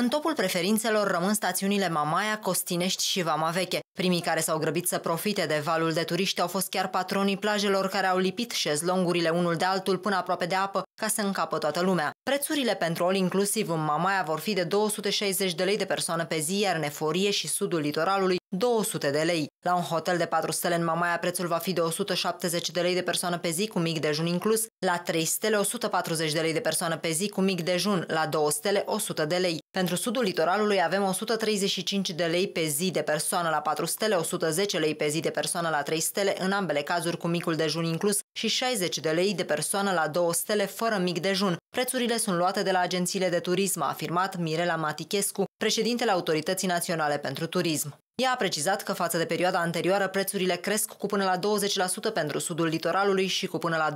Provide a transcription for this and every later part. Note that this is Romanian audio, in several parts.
În topul preferințelor rămân stațiunile Mamaia, Costinești și Vama Veche. Primii care s-au grăbit să profite de valul de turiști au fost chiar patronii plajelor care au lipit șezlongurile unul de altul până aproape de apă ca să încapă toată lumea. Prețurile pentru all inclusiv în Mamaia vor fi de 260 de lei de persoană pe zi, iar în Eforie și sudul litoralului 200 de lei. La un hotel de 4 stele în Mamaia prețul va fi de 170 de lei de persoană pe zi cu mic dejun inclus, la 3 stele 140 de lei de persoană pe zi cu mic dejun, la 2 stele 100 de lei. Pentru sudul litoralului avem 135 de lei pe zi de persoană la 4 stele, 110 lei pe zi de persoană la 3 stele, în ambele cazuri cu micul dejun inclus și 60 de lei de persoană la 2 stele fără mic dejun. Prețurile sunt luate de la agențiile de turism, a afirmat Mirela Matichescu, președintele Autorității Naționale pentru Turism. Ea a precizat că față de perioada anterioară prețurile cresc cu până la 20% pentru sudul litoralului și cu până la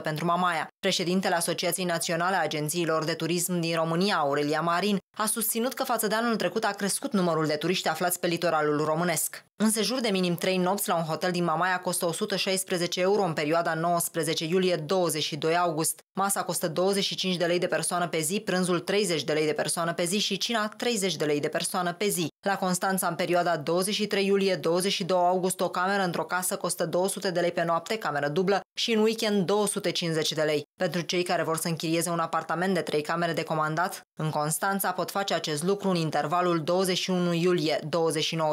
25% pentru Mamaia. Președintele Asociației Naționale a Agențiilor de Turism din România, Aurelia Marin, a susținut că față de anul trecut a crescut numărul de turiști aflați pe litoralul românesc. Un sejur de minim 3 nopți la un hotel din Mamaia costă 116 euro în perioada 19 iulie-22 august. Masa costă 25 de lei de persoană pe zi, prânzul 30 de lei de persoană pe zi și cina 30 de lei de persoană pe zi. La Constanța, în perioada 23 iulie-22 august, o cameră într-o casă costă 200 de lei pe noapte, cameră dublă, și în weekend 250 de lei. Pentru cei care vor să închirieze un apartament de 3 camere de comandat, în Constanța pot face acest lucru în intervalul 21 iulie-29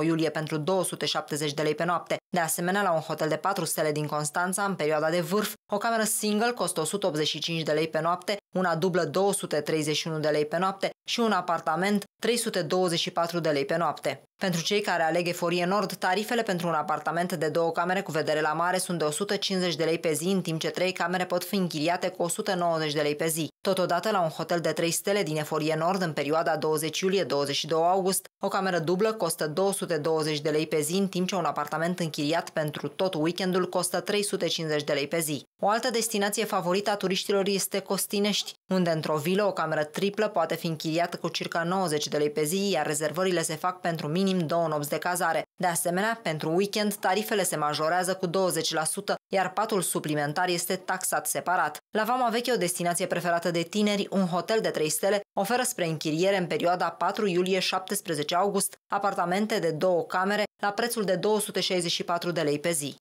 iulie pentru 270 de lei pe noapte. De asemenea, la un hotel de 4 stele din Constanța, în perioada de vârf, o cameră single costă 185 de lei pe noapte, una dublă 231 de lei pe noapte și un apartament 324 de lei pe noapte. Pentru cei care aleg Eforie Nord, tarifele pentru un apartament de două camere cu vedere la mare sunt de 150 de lei pe zi, în timp ce trei camere pot fi închiriate cu 190 de lei pe zi. Totodată, la un hotel de 3 stele din Eforie Nord, în perioada 20 iulie-22 august, o cameră dublă costă 220 de lei pe zi, în timp ce un apartament închiriat pentru tot weekendul costă 350 de lei pe zi. O altă destinație favorită a turiștilor este Costinești unde într-o vilă o cameră triplă poate fi închiriată cu circa 90 de lei pe zi, iar rezervările se fac pentru minim două nopți de cazare. De asemenea, pentru weekend, tarifele se majorează cu 20%, iar patul suplimentar este taxat separat. La Vama Veche, o destinație preferată de tineri, un hotel de 3 stele oferă spre închiriere în perioada 4 iulie-17 august apartamente de două camere la prețul de 264 de lei pe zi.